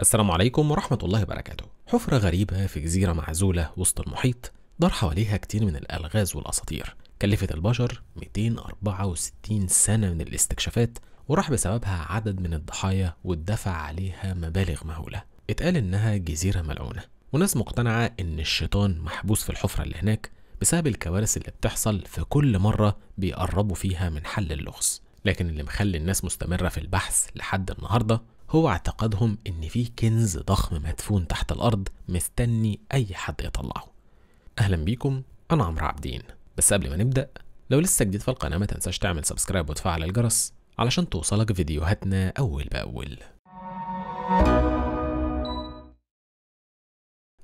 السلام عليكم ورحمة الله وبركاته حفرة غريبة في جزيرة معزولة وسط المحيط دار حواليها كتير من الألغاز والأساطير كلفت البشر 264 سنة من الاستكشافات وراح بسببها عدد من الضحايا واتدفع عليها مبالغ مهولة اتقال إنها جزيرة ملعونة وناس مقتنعة إن الشيطان محبوس في الحفرة اللي هناك بسبب الكوارث اللي بتحصل في كل مرة بيقربوا فيها من حل اللغز لكن اللي مخلي الناس مستمرة في البحث لحد النهاردة هو اعتقادهم إن في كنز ضخم مدفون تحت الأرض مستني أي حد يطلعه أهلا بيكم أنا عمرو عابدين بس قبل ما نبدأ لو لسه جديد في القناة ما تنساش تعمل سبسكرايب وتفعل الجرس علشان توصلك فيديوهاتنا أول بأول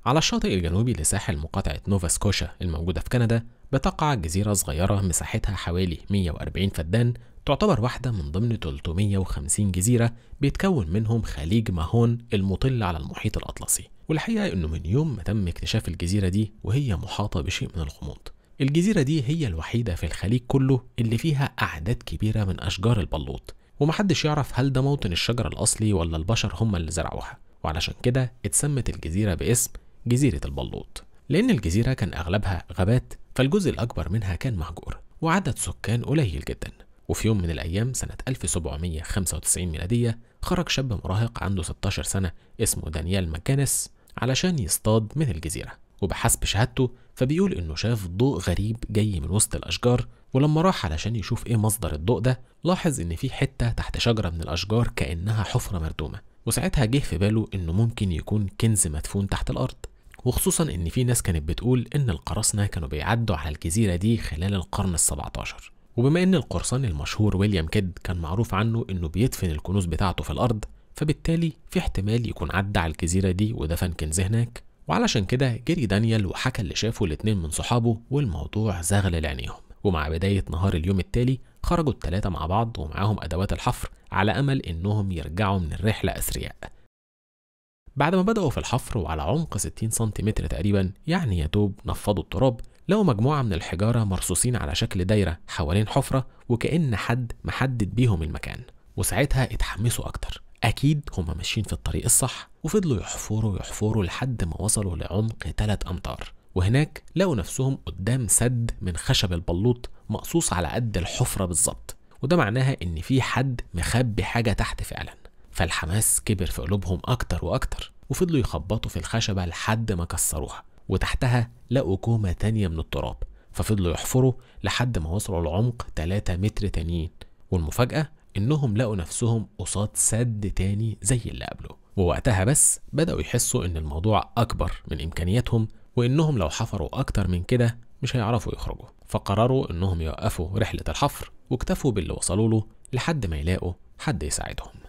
على الشاطئ الجنوبي لساحل مقاطعة نوفا سكوشا الموجودة في كندا بتقع جزيرة صغيرة مساحتها حوالي 140 فدان تعتبر واحدة من ضمن 350 جزيرة بيتكون منهم خليج ماهون المطل على المحيط الأطلسي والحقيقة إنه من يوم ما تم اكتشاف الجزيرة دي وهي محاطة بشيء من الغموض الجزيرة دي هي الوحيدة في الخليج كله اللي فيها أعداد كبيرة من أشجار البلوط ومحدش يعرف هل ده موطن الشجرة الأصلي ولا البشر هم اللي زرعوها وعلشان كده اتسمت الجزيرة باسم جزيرة البلوط لأن الجزيرة كان أغلبها غابات فالجزء الأكبر منها كان مهجور وعدد سكان قليل جدا وفي يوم من الأيام سنة 1795 ميلادية خرج شاب مراهق عنده 16 سنة اسمه دانيال ماكانس علشان يصطاد من الجزيرة وبحسب شهادته فبيقول إنه شاف ضوء غريب جاي من وسط الأشجار ولما راح علشان يشوف إيه مصدر الضوء ده لاحظ إن في حتة تحت شجرة من الأشجار كأنها حفرة مردومة وساعتها جه في باله إنه ممكن يكون كنز مدفون تحت الأرض وخصوصا ان في ناس كانت بتقول ان القراصنة كانوا بيعدوا على الجزيرة دي خلال القرن ال17 وبما ان القرصان المشهور ويليام كيد كان معروف عنه انه بيدفن الكنوز بتاعته في الارض فبالتالي في احتمال يكون عدى على الجزيرة دي ودفن كنز هناك وعلشان كده جري دانيال وحكى اللي شافه الاتنين من صحابه والموضوع زغلل عينيهم ومع بداية نهار اليوم التالي خرجوا التلاتة مع بعض ومعاهم أدوات الحفر على أمل إنهم يرجعوا من الرحلة أثرياء بعد ما بدأوا في الحفر وعلى عمق 60 سنتيمتر تقريبا يعني يا دوب نفضوا التراب لقوا مجموعة من الحجارة مرصوصين على شكل دايرة حوالين حفرة وكأن حد محدد بيهم المكان وساعتها اتحمسوا أكتر أكيد هم ماشيين في الطريق الصح وفضلوا يحفروا يحفروا لحد ما وصلوا لعمق 3 أمتار وهناك لقوا نفسهم قدام سد من خشب البلوط مقصوص على قد الحفرة بالظبط وده معناها إن في حد مخبي حاجة تحت فعلا فالحماس كبر في قلوبهم أكتر وأكتر وفضلوا يخبطوا في الخشبة لحد ما كسروها وتحتها لقوا كومة تانية من التراب ففضلوا يحفروا لحد ما وصلوا لعمق 3 متر تانيين والمفاجأة إنهم لقوا نفسهم قصاد سد تاني زي اللي قبله ووقتها بس بدأوا يحسوا إن الموضوع أكبر من إمكانياتهم وإنهم لو حفروا أكتر من كده مش هيعرفوا يخرجوا فقرروا إنهم يوقفوا رحلة الحفر واكتفوا باللي وصلوا له لحد ما يلاقوا حد يساعدهم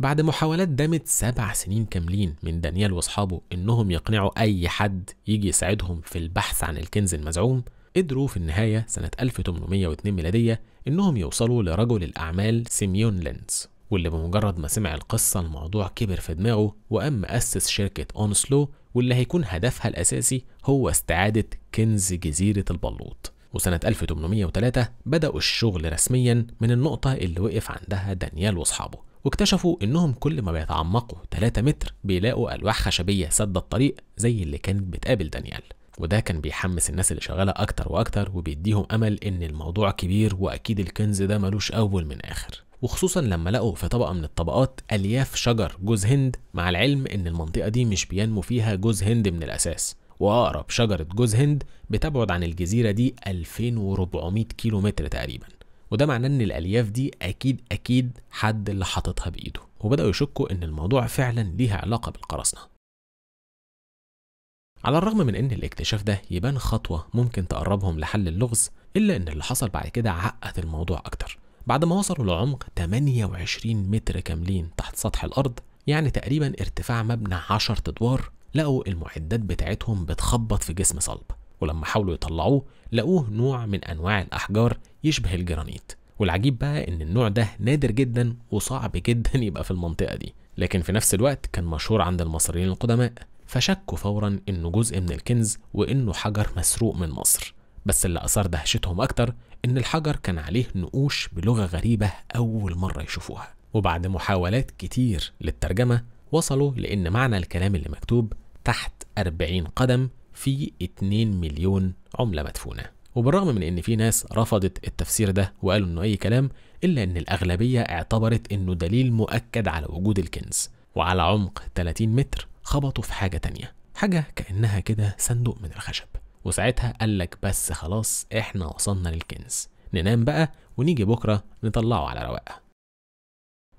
بعد محاولات دامت سبع سنين كاملين من دانيال واصحابه انهم يقنعوا اي حد يجي يساعدهم في البحث عن الكنز المزعوم قدروا في النهاية سنة 1802 ميلادية انهم يوصلوا لرجل الاعمال سيميون لينز واللي بمجرد ما سمع القصة الموضوع كبر في دماغه وقام أسس شركة أونسلو واللي هيكون هدفها الأساسي هو استعادة كنز جزيرة البلوط وسنة 1803 بدأوا الشغل رسميا من النقطة اللي وقف عندها دانيال وأصحابه واكتشفوا انهم كل ما بيتعمقوا 3 متر بيلاقوا الواح خشبيه سد الطريق زي اللي كانت بتقابل دانيال وده كان بيحمس الناس اللي شغاله اكتر واكتر وبيديهم امل ان الموضوع كبير واكيد الكنز ده ملوش اول من اخر وخصوصا لما لقوا في طبقه من الطبقات الياف شجر جوز هند مع العلم ان المنطقه دي مش بينمو فيها جوز هند من الاساس واقرب شجره جوز هند بتبعد عن الجزيره دي 2400 كيلو متر تقريبا وده معناه ان الالياف دي اكيد اكيد حد اللي حاططها بايده وبداوا يشكوا ان الموضوع فعلا ليها علاقه بالقراصنه على الرغم من ان الاكتشاف ده يبان خطوه ممكن تقربهم لحل اللغز الا ان اللي حصل بعد كده عقد الموضوع اكتر بعد ما وصلوا لعمق 28 متر كاملين تحت سطح الارض يعني تقريبا ارتفاع مبنى 10 ادوار لقوا المعدات بتاعتهم بتخبط في جسم صلب ولما حاولوا يطلعوه لقوه نوع من أنواع الأحجار يشبه الجرانيت والعجيب بقى إن النوع ده نادر جدا وصعب جدا يبقى في المنطقة دي لكن في نفس الوقت كان مشهور عند المصريين القدماء فشكوا فورا إنه جزء من الكنز وإنه حجر مسروق من مصر بس اللي أثار دهشتهم أكتر إن الحجر كان عليه نقوش بلغة غريبة أول مرة يشوفوها وبعد محاولات كتير للترجمة وصلوا لأن معنى الكلام اللي مكتوب تحت 40 قدم في 2 مليون عملة مدفونة وبالرغم من ان في ناس رفضت التفسير ده وقالوا انه اي كلام الا ان الاغلبية اعتبرت انه دليل مؤكد على وجود الكنز وعلى عمق 30 متر خبطوا في حاجة تانية حاجة كأنها كده صندوق من الخشب وساعتها قال لك بس خلاص احنا وصلنا للكنز ننام بقى ونيجي بكرة نطلعه على رواقه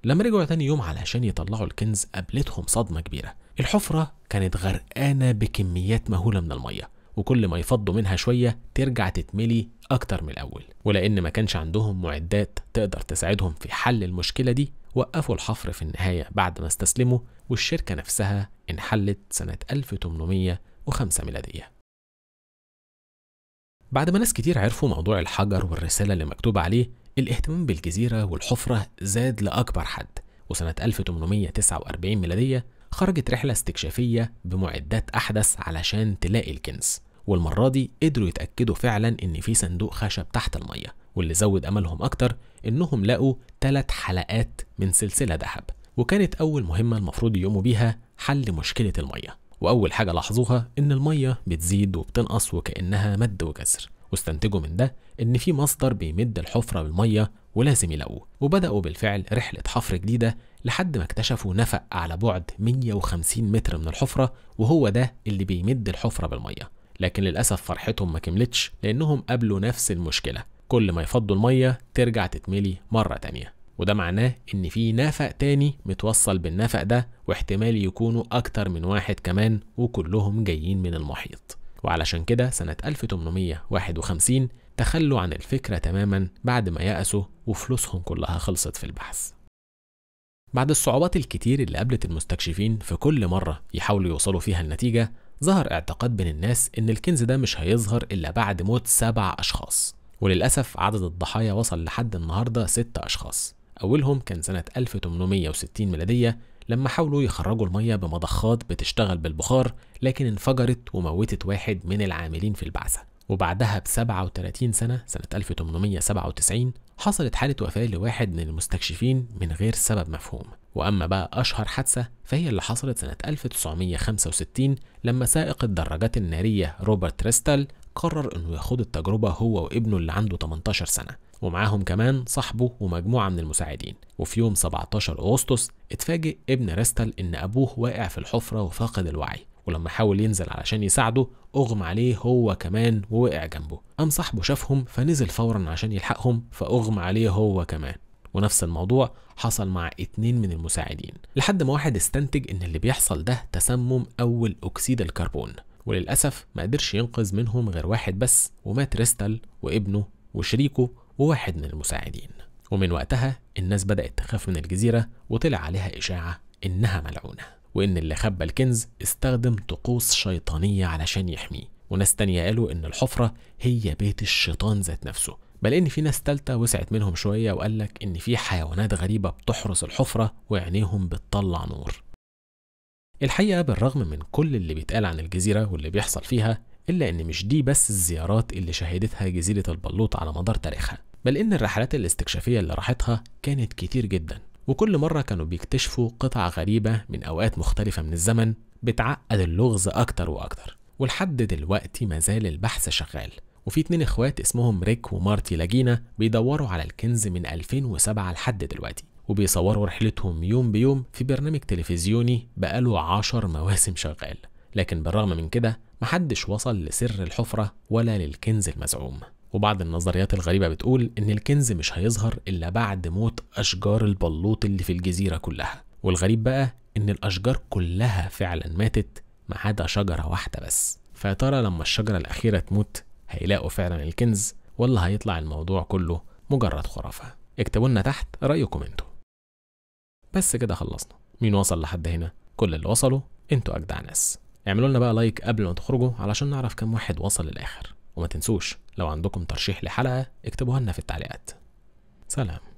لما رجعوا تاني يوم علشان يطلعوا الكنز قابلتهم صدمة كبيرة الحفرة كانت غرقانة بكميات مهولة من المية وكل ما يفضوا منها شوية ترجع تتملي أكتر من الأول ولأن ما كانش عندهم معدات تقدر تساعدهم في حل المشكلة دي وقفوا الحفر في النهاية بعد ما استسلموا والشركة نفسها انحلت سنة 1805 ميلادية بعد ما ناس كتير عرفوا موضوع الحجر والرسالة اللي مكتوب عليه الاهتمام بالجزيرة والحفرة زاد لأكبر حد وسنة 1849 ميلادية خرجت رحلة استكشافية بمعدات أحدث علشان تلاقي الكنز والمرة دي قدروا يتأكدوا فعلا إن في صندوق خشب تحت المية واللي زود أملهم أكتر إنهم لقوا ثلاث حلقات من سلسلة ذهب وكانت أول مهمة المفروض يقوموا بيها حل مشكلة المية وأول حاجة لاحظوها إن المية بتزيد وبتنقص وكأنها مد وجزر واستنتجوا من ده إن في مصدر بيمد الحفرة بالمية ولازم يلاقوه وبدأوا بالفعل رحلة حفر جديدة لحد ما اكتشفوا نفق على بعد 150 متر من الحفرة وهو ده اللي بيمد الحفرة بالمية لكن للأسف فرحتهم ما كملتش لأنهم قابلوا نفس المشكلة كل ما يفضوا المية ترجع تتملي مرة تانية وده معناه إن في نفق تاني متوصل بالنفق ده واحتمال يكونوا أكتر من واحد كمان وكلهم جايين من المحيط وعلشان كده سنة 1851 تخلوا عن الفكرة تماما بعد ما يأسوا وفلوسهم كلها خلصت في البحث بعد الصعوبات الكتير اللي قابلت المستكشفين في كل مرة يحاولوا يوصلوا فيها النتيجة ظهر اعتقاد بين الناس إن الكنز ده مش هيظهر إلا بعد موت سبع أشخاص وللأسف عدد الضحايا وصل لحد النهاردة ست أشخاص أولهم كان سنة 1860 ميلادية لما حاولوا يخرجوا المية بمضخات بتشتغل بالبخار لكن انفجرت وموتت واحد من العاملين في البعثة وبعدها ب 37 سنة سنة 1897 حصلت حالة وفاة لواحد من المستكشفين من غير سبب مفهوم وأما بقى أشهر حادثة فهي اللي حصلت سنة 1965 لما سائق الدراجات النارية روبرت ريستال قرر انه ياخد التجربة هو وابنه اللي عنده 18 سنة ومعاهم كمان صاحبه ومجموعة من المساعدين وفي يوم 17 أغسطس اتفاجئ ابن ريستل إن أبوه واقع في الحفرة وفاقد الوعي ولما حاول ينزل علشان يساعده أغمى عليه هو كمان ووقع جنبه قام صاحبه شافهم فنزل فورا عشان يلحقهم فأغمى عليه هو كمان ونفس الموضوع حصل مع اتنين من المساعدين لحد ما واحد استنتج ان اللي بيحصل ده تسمم اول اكسيد الكربون وللأسف ما قدرش ينقذ منهم غير واحد بس ومات ريستال وابنه وشريكه وواحد من المساعدين ومن وقتها الناس بدأت تخاف من الجزيرة وطلع عليها إشاعة إنها ملعونة وإن اللي خبى الكنز استخدم طقوس شيطانية علشان يحميه وناس تانية قالوا إن الحفرة هي بيت الشيطان ذات نفسه بل إن في ناس تالتة وسعت منهم شوية وقالك إن في حيوانات غريبة بتحرس الحفرة وعينيهم بتطلع نور الحقيقة بالرغم من كل اللي بيتقال عن الجزيرة واللي بيحصل فيها إلا إن مش دي بس الزيارات اللي شهدتها جزيرة البلوط على مدار تاريخها بل إن الرحلات الاستكشافية اللي راحتها كانت كتير جدا وكل مرة كانوا بيكتشفوا قطع غريبة من أوقات مختلفة من الزمن بتعقد اللغز أكتر وأكتر ولحد دلوقتي مازال البحث شغال وفي اتنين اخوات اسمهم ريك ومارتي لاجينا بيدوروا على الكنز من 2007 لحد دلوقتي وبيصوروا رحلتهم يوم بيوم في برنامج تلفزيوني بقاله عشر مواسم شغال لكن بالرغم من كده محدش وصل لسر الحفرة ولا للكنز المزعوم وبعض النظريات الغريبة بتقول إن الكنز مش هيظهر إلا بعد موت أشجار البلوط اللي في الجزيرة كلها والغريب بقى إن الأشجار كلها فعلا ماتت ما عدا شجرة واحدة بس فيا ترى لما الشجرة الأخيرة تموت هيلاقوا فعلا الكنز ولا هيطلع الموضوع كله مجرد خرافة اكتبوا لنا تحت رأيكم انتم بس كده خلصنا مين وصل لحد هنا كل اللي وصلوا انتوا اجدع ناس اعملوا لنا بقى لايك قبل ما تخرجوا علشان نعرف كم واحد وصل للاخر وما تنسوش لو عندكم ترشيح لحلقه اكتبوها لنا في التعليقات سلام